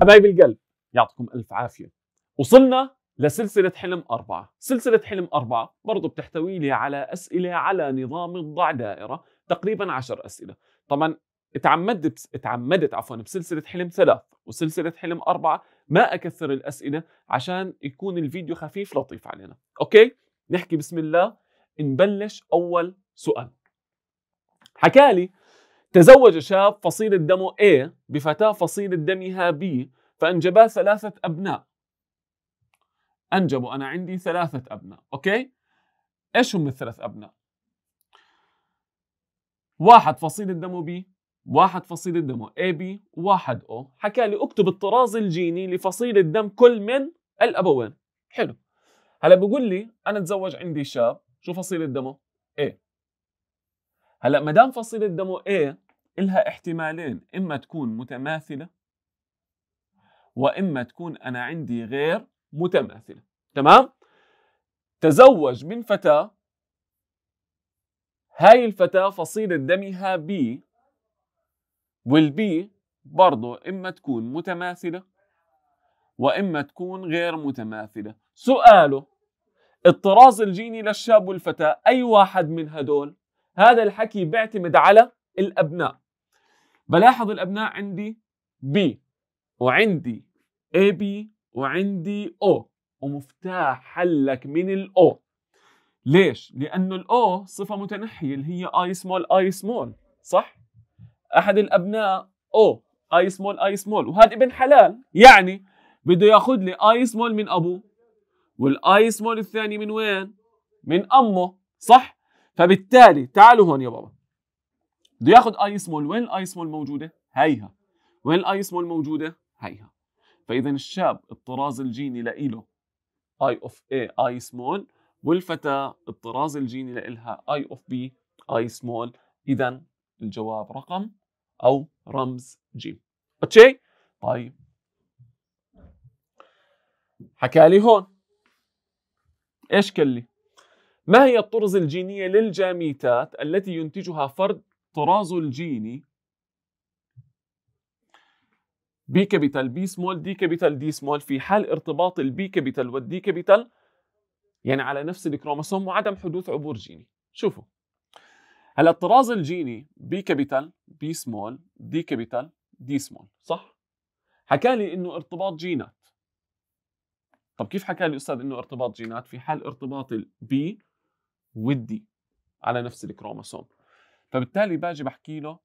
حبايب القلب يعطيكم ألف عافية وصلنا لسلسلة حلم أربعة سلسلة حلم أربعة برضو بتحتوي لي على أسئلة على نظام الضع دائرة تقريبا عشر أسئلة طبعا اتعمدت اتعمدت عفوا بسلسلة حلم ثلاث وسلسلة حلم أربعة ما أكثر الأسئلة عشان يكون الفيديو خفيف لطيف علينا أوكي نحكي بسم الله نبلش أول سؤال حكالي تزوج شاب فصيل الدم A بفتاة فصيل دمها B فأنجبا ثلاثة أبناء أنجبوا أنا عندي ثلاثة أبناء أوكي؟ إيش هم الثلاث أبناء؟ واحد فصيل الدم B واحد فصيل الدم AB وواحد O حكى لي اكتب الطراز الجيني لفصيل الدم كل من الأبوين حلو هلا بقول لي أنا تزوج عندي شاب شو فصيل الدم؟ A هلا ما دام فصيل الدم A إلها احتمالين إما تكون متماثلة وإما تكون أنا عندي غير متماثلة تمام؟ تزوج من فتاة هاي الفتاة فصيلة دمها بي والبي برضو إما تكون متماثلة وإما تكون غير متماثلة سؤاله الطراز الجيني للشاب والفتاة أي واحد من هدول هذا الحكي بيعتمد على الأبناء بلاحظ الأبناء عندي B وعندي AB وعندي O ومفتاح حلك من الأو ليش؟ لأنه الأو صفة متنحية اللي هي I small I small صح؟ أحد الأبناء O I small I small وهذا ابن حلال يعني بده ياخذ لي I small من أبوه والآي small الثاني من وين؟ من أمه صح؟ فبالتالي تعالوا هون يا بابا بده ياخذ اي سمول وين الاي سمول موجوده هيها وين الاي سمول موجوده هيها فاذا الشاب الطراز الجيني لإله اي اوف اي اي سمول والفتاه الطراز الجيني لإلها اي اوف بي اي سمول اذا الجواب رقم او رمز جيم اوكي طيب حكى لي هون ايش قال لي ما هي الطرز الجينيه للجاميتات التي ينتجها فرد الطراز الجيني بي كابيتال بي سمول دي كابيتال دي سمول في حال ارتباط البي كابيتال والدي كابيتال يعني على نفس الكروموسوم وعدم حدوث عبور جيني شوفوا هلا الطراز الجيني بي كابيتال بي سمول دي كابيتال دي سمول صح حكى لي انه ارتباط جينات طب كيف حكى لي استاذ انه ارتباط جينات في حال ارتباط البي والدي على نفس الكروموسوم فبالتالي باجي بحكي له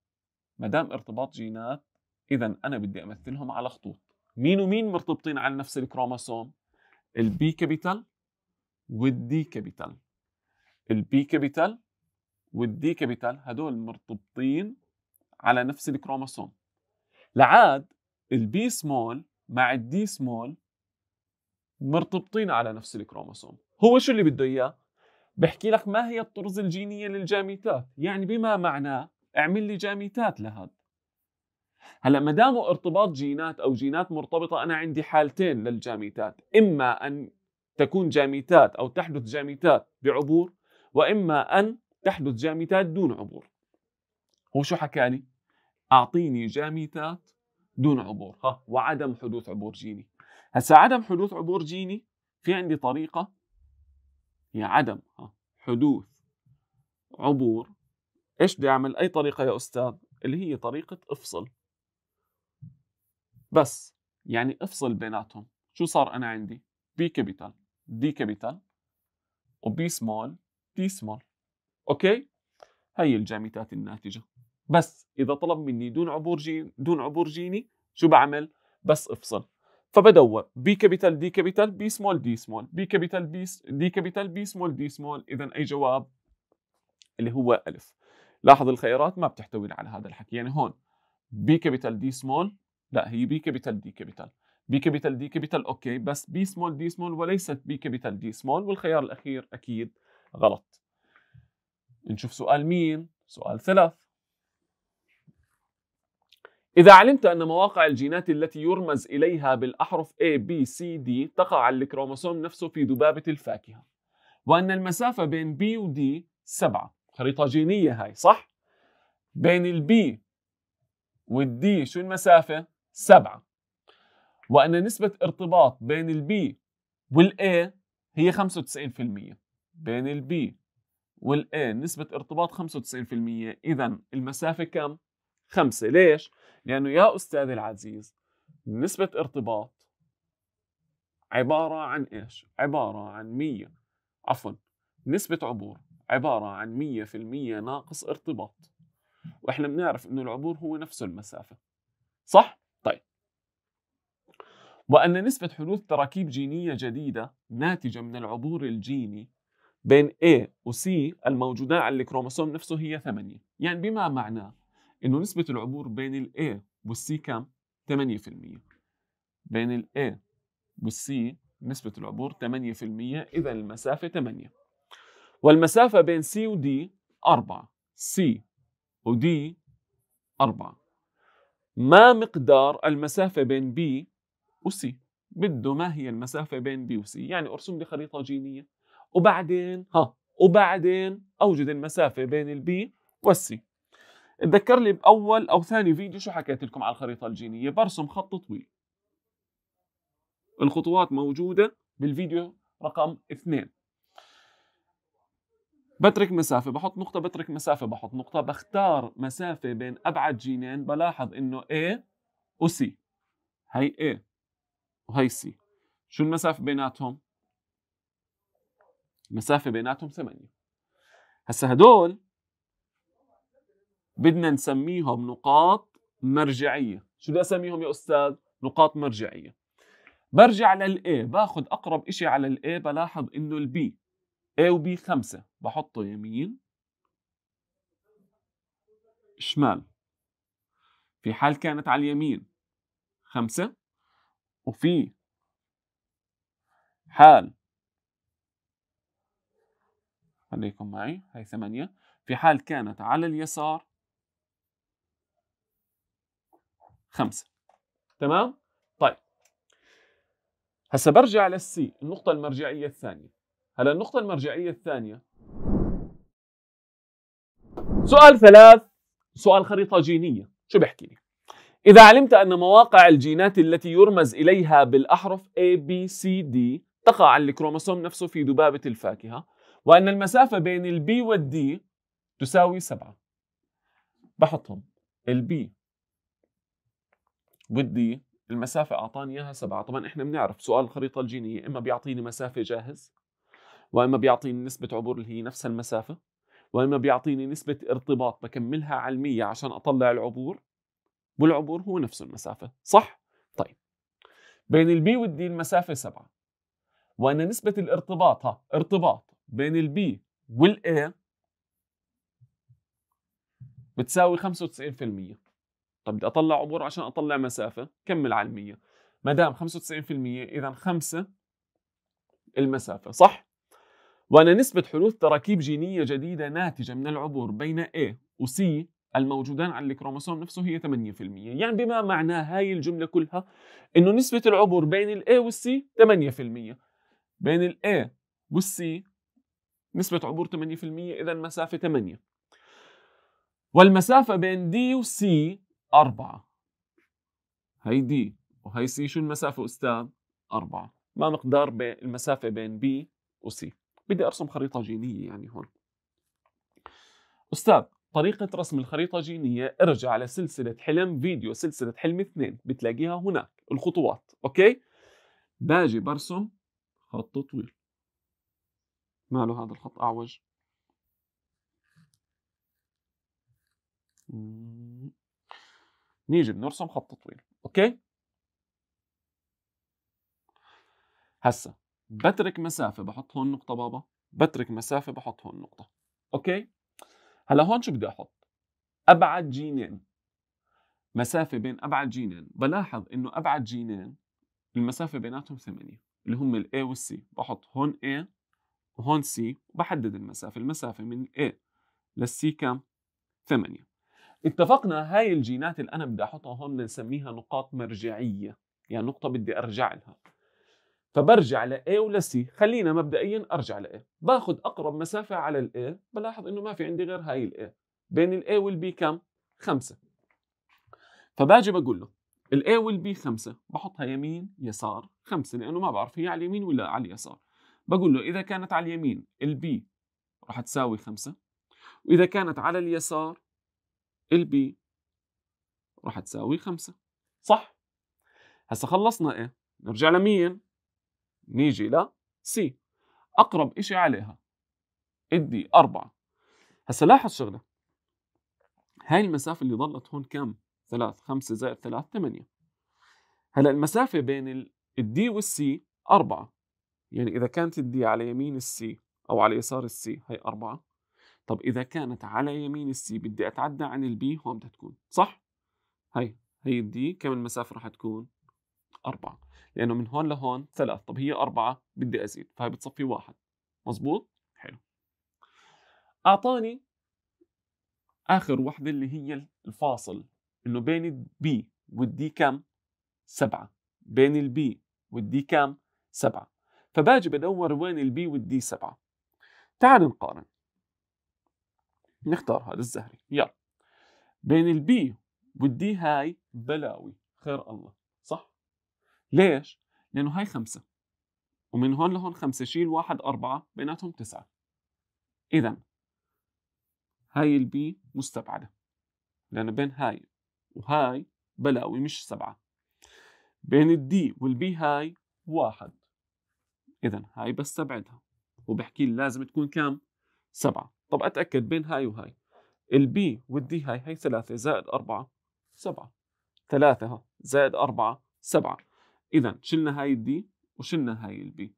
ما دام ارتباط جينات اذا انا بدي امثلهم على خطوط مين ومين مرتبطين على نفس الكروموسوم البي كابيتال والدي كابيتال البي كابيتال والدي كابيتال هدول مرتبطين على نفس الكروموسوم لعاد البي سمول مع الدي سمول مرتبطين على نفس الكروموسوم هو شو اللي بده اياه بحكي لك ما هي الطرز الجينية للجاميتات يعني بما معناه اعمل لي جاميتات لهذا هلا ما دام ارتباط جينات او جينات مرتبطه انا عندي حالتين للجاميتات اما ان تكون جاميتات او تحدث جاميتات بعبور واما ان تحدث جاميتات دون عبور هو شو حكاني اعطيني جاميتات دون عبور ها وعدم حدوث عبور جيني هسا عدم حدوث عبور جيني في عندي طريقه هي عدم حدوث عبور ايش بدي اعمل اي طريقه يا استاذ اللي هي طريقه افصل بس يعني افصل بيناتهم شو صار انا عندي بي كابيتال دي كابيتال وبي سمول دي سمول اوكي هي الجامتات الناتجه بس اذا طلب مني دون عبور جين دون عبور جيني شو بعمل بس افصل فبدور بي كابيتال دي كابيتال بي سمول دي سمول بي كابيتال بي دي كابيتال بي سمول دي سمول اذا اي جواب اللي هو الف لاحظ الخيارات ما بتحتوي على هذا الحكي يعني هون بي كابيتال دي سمول لا هي بي كابيتال دي كابيتال بي كابيتال دي كابيتال اوكي بس بي سمول دي سمول وليست بي كابيتال دي سمول والخيار الاخير اكيد غلط نشوف سؤال مين سؤال ثلاث إذا علمت أن مواقع الجينات التي يرمز إليها بالأحرف A, B, C, D تقع على الكروموسوم نفسه في ذبابة الفاكهة وأن المسافة بين B و D 7 خريطة جينية هاي صح؟ بين ال B وال D شو المسافة؟ 7 وأن نسبة ارتباط بين ال B وال A هي 95% بين ال B وال A نسبة ارتباط 95% إذا المسافة كم؟ 5 ليش؟ لأنه يا أستاذي العزيز نسبة ارتباط عبارة عن إيش؟ عبارة عن 100 عفوا نسبة عبور عبارة عن 100% ناقص ارتباط وإحنا بنعرف إنه العبور هو نفسه المسافة صح؟ طيب وأن نسبة حدوث تراكيب جينية جديدة ناتجة من العبور الجيني بين A و C الموجودة على الكروموسوم نفسه هي 8 يعني بما معناه انه نسبه العبور بين A وال C كم؟ 8% بين A وال C نسبه العبور 8% اذا المسافه 8 والمسافه بين و D 4 و D 4 ما مقدار المسافة بين B C؟ بده ما هي المسافة بين B C؟ يعني أرسم لي خريطة جينية وبعدين ها وبعدين أوجد المسافة بين البي والسي لي باول او ثاني فيديو شو حكيت لكم على الخريطه الجينيه برسم خط طويل الخطوات موجوده بالفيديو رقم اثنين بترك مسافة بحط نقطة بترك مسافة بحط نقطة بختار مسافة بين أبعد جينين بلاحظ إنه A و C هي A وهي C شو المسافة بيناتهم؟ المسافة بيناتهم ثمانيه هسا هدول بدنا نسميهم نقاط مرجعيه شو بدي اسميهم يا استاذ نقاط مرجعيه برجع للاي باخذ اقرب شيء على الاي بلاحظ انه البي A وB خمسة بحطه يمين شمال في حال كانت على اليمين خمسة وفي حال خليكم معي هاي ثمانية في حال كانت على اليسار خمسة تمام طيب هسا برجع للسي النقطة المرجعية الثانية هلا النقطة المرجعية الثانية سؤال ثلاث سؤال خريطة جينية شو بحكي لي إذا علمت أن مواقع الجينات التي يرمز إليها بالأحرف A, B, C, D تقع على الكروموسوم نفسه في ذبابة الفاكهة وأن المسافة بين البي والدي تساوي سبعة بحطهم البي بدي المسافة أعطاني إياها سبعة طبعا إحنا بنعرف سؤال الخريطة الجينية إما بيعطيني مسافة جاهز وإما بيعطيني نسبة عبور اللي هي نفس المسافة وإما بيعطيني نسبة ارتباط بكملها علمية عشان أطلع العبور والعبور هو نفس المسافة صح؟ طيب بين البي والدي المسافة سبعة وأنا نسبة الارتباط ها ارتباط بين البي والأي بتساوي 95% طب بدي اطلع عبور عشان اطلع مسافه كمل على 100 ما دام 95% اذا 5 المسافه صح وانا نسبة حدوث تراكيب جينية جديدة ناتجة من العبور بين A و C الموجودان على الكروموسوم نفسه هي 8% يعني بما معناه هاي الجملة كلها إنه نسبة العبور بين ال A وال C 8% بين ال A وال C نسبة عبور 8% إذا مسافة 8 والمسافة بين D و C أربعة هي دي وهي سي شو المسافة أستاذ؟ أربعة ما مقدار المسافة بين بي وسي بدي أرسم خريطة جينية يعني هون أستاذ طريقة رسم الخريطة الجينية ارجع على سلسلة حلم فيديو سلسلة حلم اثنين بتلاقيها هناك الخطوات أوكي باجي برسم خط طويل ماله هذا الخط أعوج مم. نيجي بنرسم خط طويل اوكي هسا بترك مسافه بحط هون نقطه بابا بترك مسافه بحط هون نقطه اوكي هلا هون شو بدي احط ابعد جينين مسافه بين ابعد جينين بلاحظ انه ابعد جينين المسافه بيناتهم 8 اللي هم الاي A C بحط هون A وهون C وبحدد المسافة المسافة من A للسي C كام 8 اتفقنا هاي الجينات اللي انا بدي احطها هون بنسميها نقاط مرجعيه يعني نقطه بدي ارجع لها فبرجع ل A ولا C خلينا مبدئيا ارجع ل A باخذ اقرب مسافه على ال A بلاحظ انه ما في عندي غير هاي ال A بين ال A وال B كم خمسة فباجي بقول له ال A وال B خمسة بحطها يمين يسار خمسة لانه ما بعرف هي على اليمين ولا على اليسار بقول له اذا كانت على اليمين ال B راح تساوي خمسة واذا كانت على اليسار ال بي راح تساوي 5 صح هسا خلصنا ايه نرجع لمين نيجي ل سي اقرب شيء عليها ادي 4 هسا لاحظ شغله هاي المسافه اللي ضلت هون كم 3 5 زائد 3 8 هلا المسافه بين الدي والسي 4 يعني اذا كانت الدي على يمين السي او على يسار السي هي 4 طب اذا كانت على يمين السي بدي اتعدى عن البي هون بدها تكون صح هي هي الدي كم المسافه رح تكون أربعة لأنه من هون لهون ثلاث طب هي أربعة بدي أزيد فهي بتصفي واحد مزبوط حلو أعطاني آخر وحدة اللي هي الفاصل إنه بين البي والدي كم سبعة بين البي والدي كم سبعة فباجي بدور وين البي والدي سبعة تعال نقارن نختار هذا الزهري يلا بين البي والدي هاي بلاوي خير الله صح ليش لانه هاي خمسة ومن هون لهون خمسة شيل واحد أربعة بيناتهم تسعة إذا هاي البي مستبعدة لأن بين هاي وهاي بلاوي مش سبعة بين الدي والبي هاي واحد إذا هاي بستبعدها وبحكي لي لازم تكون كام؟ سبعة طب اتاكد بين هاي وهاي البي والدي هاي هي ثلاثة زائد أربعة سبعة ثلاثة ها زائد أربعة سبعة اذا شلنا هاي الدي وشلنا هاي البي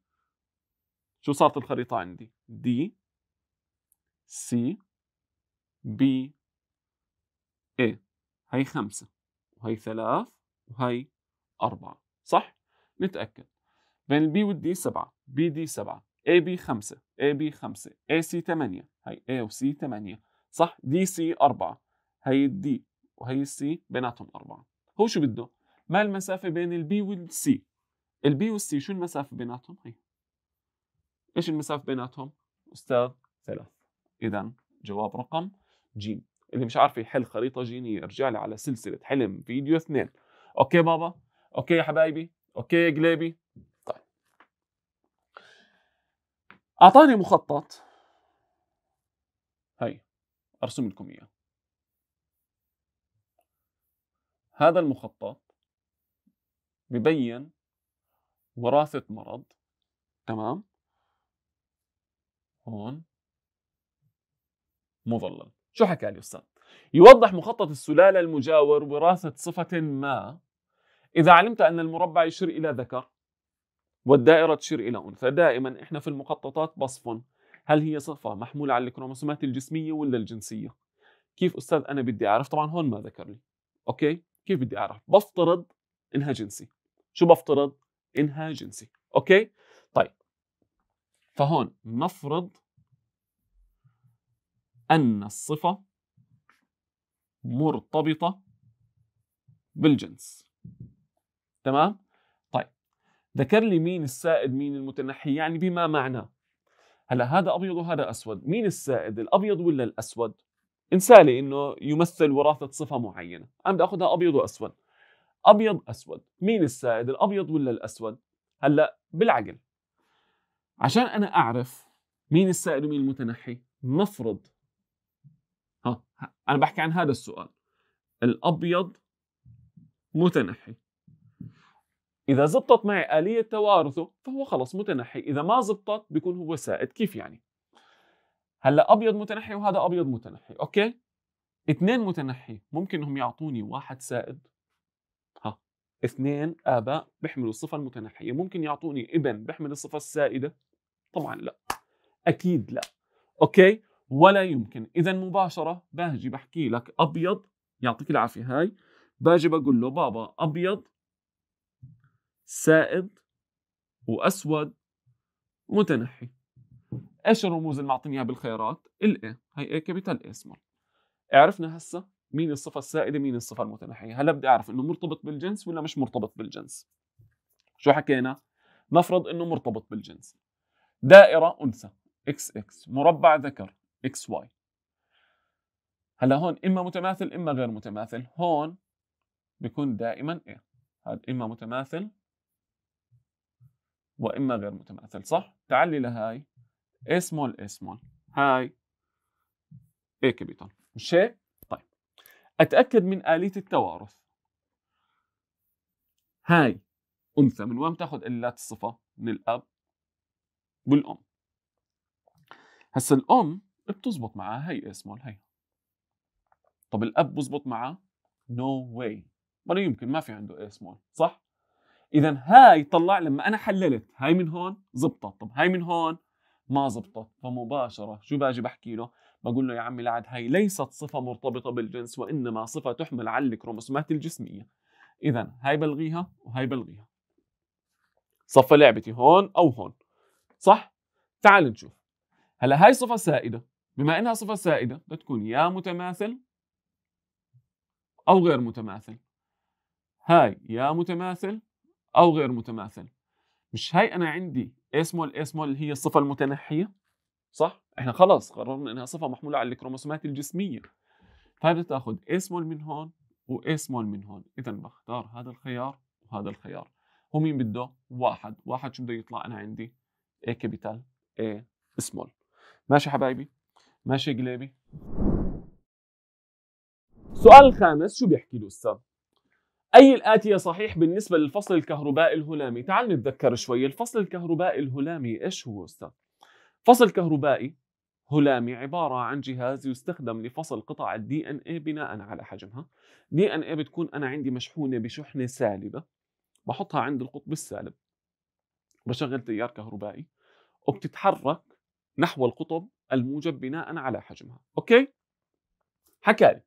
شو صارت الخريطه عندي دي سي بي اي هي خمسة وهي ثلاث وهي أربعة صح؟ نتأكد بين البي والدي سبعة بي دي سبعة اي بي 5 اي بي 5 اي سي 8 هي اي وسي 8 صح دي سي 4 هي الدي وهي السي بيناتهم 4 هو شو بده ما المسافه بين البي والسي البي والسي شو المسافه بيناتهم هي ايش المسافه بيناتهم استاذ ثلاث اذا جواب رقم ج اللي مش عارف يحل خريطه جينيه يرجع لي على سلسله حلم فيديو اثنين اوكي بابا اوكي يا حبايبي اوكي يا قليبي اعطاني مخطط هاي ارسم لكم اياه هذا المخطط ببين وراثة مرض تمام هون مظلل شو حكى لي استاذ يوضح مخطط السلالة المجاور وراثة صفة ما إذا علمت أن المربع يشير إلى ذكر والدائرة تشير إلى أنثى دائما إحنا في المخططات بصفا هل هي صفة محمولة على الكروموسومات الجسمية ولا الجنسية كيف أستاذ أنا بدي أعرف طبعا هون ما ذكر لي أوكي كيف بدي أعرف بفترض إنها جنسي شو بفترض إنها جنسي أوكي طيب فهون نفرض أن الصفة مرتبطة بالجنس تمام ذكر لي مين السائد مين المتنحي يعني بما معناه هلا هذا ابيض وهذا اسود مين السائد الابيض ولا الاسود انسالي انه يمثل وراثه صفه معينه انا بدي اخذها ابيض واسود ابيض اسود مين السائد الابيض ولا الاسود هلا بالعقل عشان انا اعرف مين السائد ومين المتنحي نفرض ها انا بحكي عن هذا السؤال الابيض متنحي إذا زبطت معي آلية توارثه فهو خلص متنحي إذا ما زبطت بيكون هو سائد كيف يعني هلا أبيض متنحي وهذا أبيض متنحي أوكي اثنين متنحي ممكن هم يعطوني واحد سائد ها اثنين آباء بيحملوا الصفة المتنحية ممكن يعطوني ابن بيحمل الصفة السائدة طبعا لا أكيد لا أوكي ولا يمكن إذا مباشرة باجي بحكي لك أبيض يعطيك العافية هاي باجي بقول له بابا أبيض سائد واسود متنحي ايش الرموز اللي معطيني اياها بالخيارات؟ الاي هي اي كابيتال اي سمول عرفنا هسه مين الصفة السائدة مين الصفة المتنحية هلا بدي أعرف إنه مرتبط بالجنس ولا مش مرتبط بالجنس شو حكينا نفرض إنه مرتبط بالجنس دائرة أنثى اكس اكس مربع ذكر اكس واي هلا هون إما متماثل إما غير متماثل هون بيكون دائما إيه هذا إما متماثل واما غير متماثل صح تعالي لهاي اي سمول اي سمول هاي اي كابيتال مش هيك طيب اتاكد من اليه التوارث هاي انثى من وين بتاخذ الات الصفه من الاب والام هسا الام بتزبط معها هي اي سمول هي طب الاب بزبط معها نو no واي ولا يمكن ما في عنده اي سمول صح اذا هاي طلع لما انا حللت هاي من هون زبطت طب هاي من هون ما زبطت فمباشره شو باجي بحكي له بقول له يا عمي لعد هاي ليست صفه مرتبطه بالجنس وانما صفه تحمل على الكروموسومات الجسميه اذا هاي بلغيها وهاي بلغيها صفى لعبتي هون او هون صح تعال نشوف هلا هاي صفه سائده بما انها صفه سائده بدها تكون يا متماثل او غير متماثل هاي يا متماثل او غير متماثل مش هاي انا عندي اسمول اسمول هي الصفه المتنحيه صح احنا خلص قررنا انها صفه محموله على الكروموسومات الجسميه فهي اي سمول من هون سمول من هون اذا بختار هذا الخيار وهذا الخيار هو مين بده واحد واحد شو بده يطلع انا عندي اي كابيتال اي سمول ماشي حبايبي ماشي قليبي السؤال الخامس شو بيحكي له الأستاذ؟ أي الآتي صحيح بالنسبة للفصل الكهربائي الهلامي؟ تعال نتذكر شوي الفصل الكهربائي الهلامي إيش هو أستاذ؟ فصل كهربائي هلامي عبارة عن جهاز يستخدم لفصل قطع الدي ان اي بناء على حجمها دي ان اي بتكون أنا عندي مشحونة بشحنة سالبة بحطها عند القطب السالب بشغل تيار كهربائي وبتتحرك نحو القطب الموجب بناء على حجمها اوكي حكالي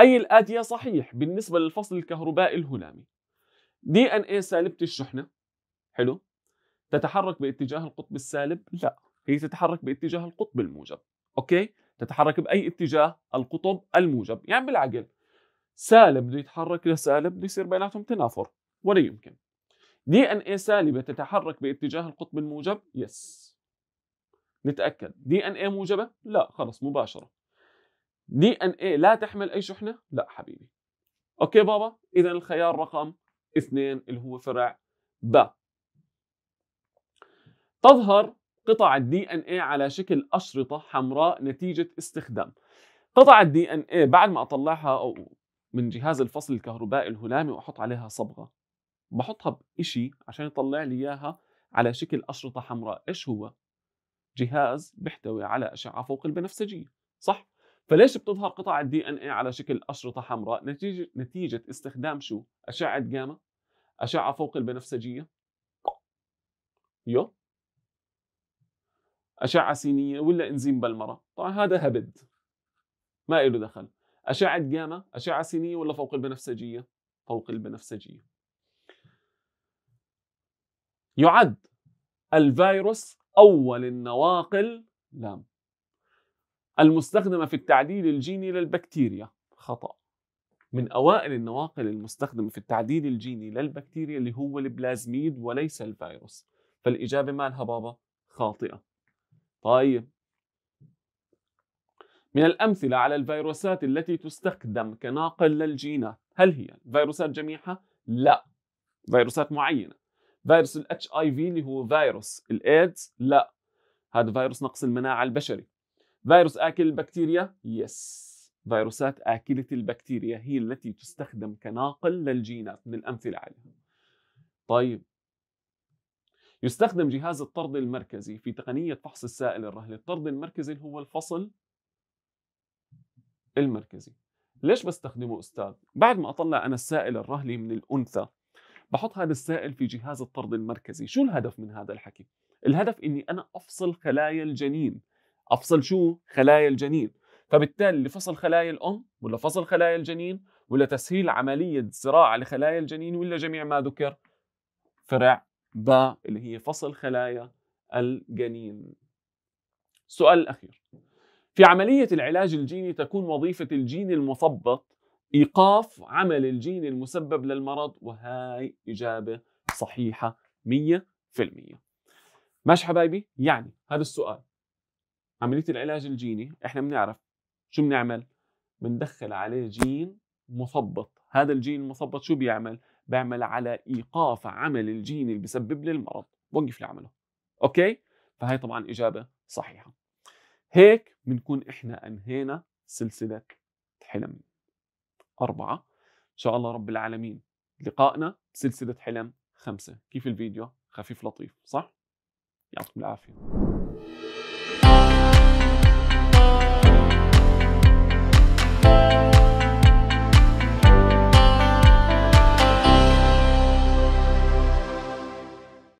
أي الآتية صحيح بالنسبة للفصل الكهربائي الهلامي دي ان إيه سالبة الشحنة حلو تتحرك باتجاه القطب السالب لا هي تتحرك باتجاه القطب الموجب اوكي تتحرك باي اتجاه القطب الموجب يعني بالعقل سالب بده يتحرك لسالب بده يصير بيناتهم تنافر ولا يمكن دي ان إيه سالبه تتحرك باتجاه القطب الموجب يس نتاكد دي ان إيه موجبه لا خلص مباشره دي ان اي لا تحمل اي شحنه؟ لا حبيبي. اوكي بابا؟ اذا الخيار رقم اثنين اللي هو فرع ب. تظهر قطع الدي ان اي على شكل اشرطه حمراء نتيجه استخدام. قطع الدي ان اي بعد ما اطلعها أو من جهاز الفصل الكهربائي الهلامي واحط عليها صبغه بحطها بشيء عشان يطلع لي اياها على شكل اشرطه حمراء، ايش هو؟ جهاز بيحتوي على اشعه فوق البنفسجيه، صح؟ فليش بتظهر قطع الدي ان اي على شكل أشرطة حمراء نتيجة, نتيجة استخدام شو؟ أشعة جاما أشعة فوق البنفسجية يو أشعة سينية ولا إنزيم بالمرة طبعا هذا هبد ما له دخل أشعة جاما أشعة سينية ولا فوق البنفسجية فوق البنفسجية يعد الفيروس أول النواقل لام المستخدمة في التعديل الجيني للبكتيريا خطأ من أوائل النواقل المستخدمة في التعديل الجيني للبكتيريا اللي هو البلازميد وليس الفيروس فالإجابة مالها بابا خاطئة طيب من الأمثلة على الفيروسات التي تستخدم كناقل للجينات هل هي فيروسات جميعها؟ لا فيروسات معينة فيروس الـ HIV اللي هو فيروس الايدز لا هذا فيروس نقص المناعة البشري فيروس آكل البكتيريا؟ يس فيروسات آكلة البكتيريا هي التي تستخدم كناقل للجينات من الأمثلة عليها طيب يستخدم جهاز الطرد المركزي في تقنية فحص السائل الرهلي الطرد المركزي اللي هو الفصل المركزي ليش بستخدمه أستاذ؟ بعد ما أطلع أنا السائل الرهلي من الأنثى بحط هذا السائل في جهاز الطرد المركزي شو الهدف من هذا الحكي؟ الهدف أني أنا أفصل خلايا الجنين افصل شو خلايا الجنين فبالتالي لفصل خلايا الام ولا فصل خلايا الجنين ولا تسهيل عمليه زراعه لخلايا الجنين ولا جميع ما ذكر فرع باء اللي هي فصل خلايا الجنين السؤال الاخير في عمليه العلاج الجيني تكون وظيفه الجين المثبط ايقاف عمل الجين المسبب للمرض وهاي اجابه صحيحه 100% ماشي حبايبي يعني هذا السؤال عمليه العلاج الجيني احنا بنعرف شو بنعمل بندخل عليه جين مثبط هذا الجين المثبط شو بيعمل بيعمل على ايقاف عمل الجين اللي بسبب لي المرض بوقف لي عمله اوكي فهي طبعا اجابه صحيحه هيك بنكون احنا انهينا سلسله حلم اربعه ان شاء الله رب العالمين لقائنا سلسله حلم خمسه كيف الفيديو خفيف لطيف صح يعطيكم العافيه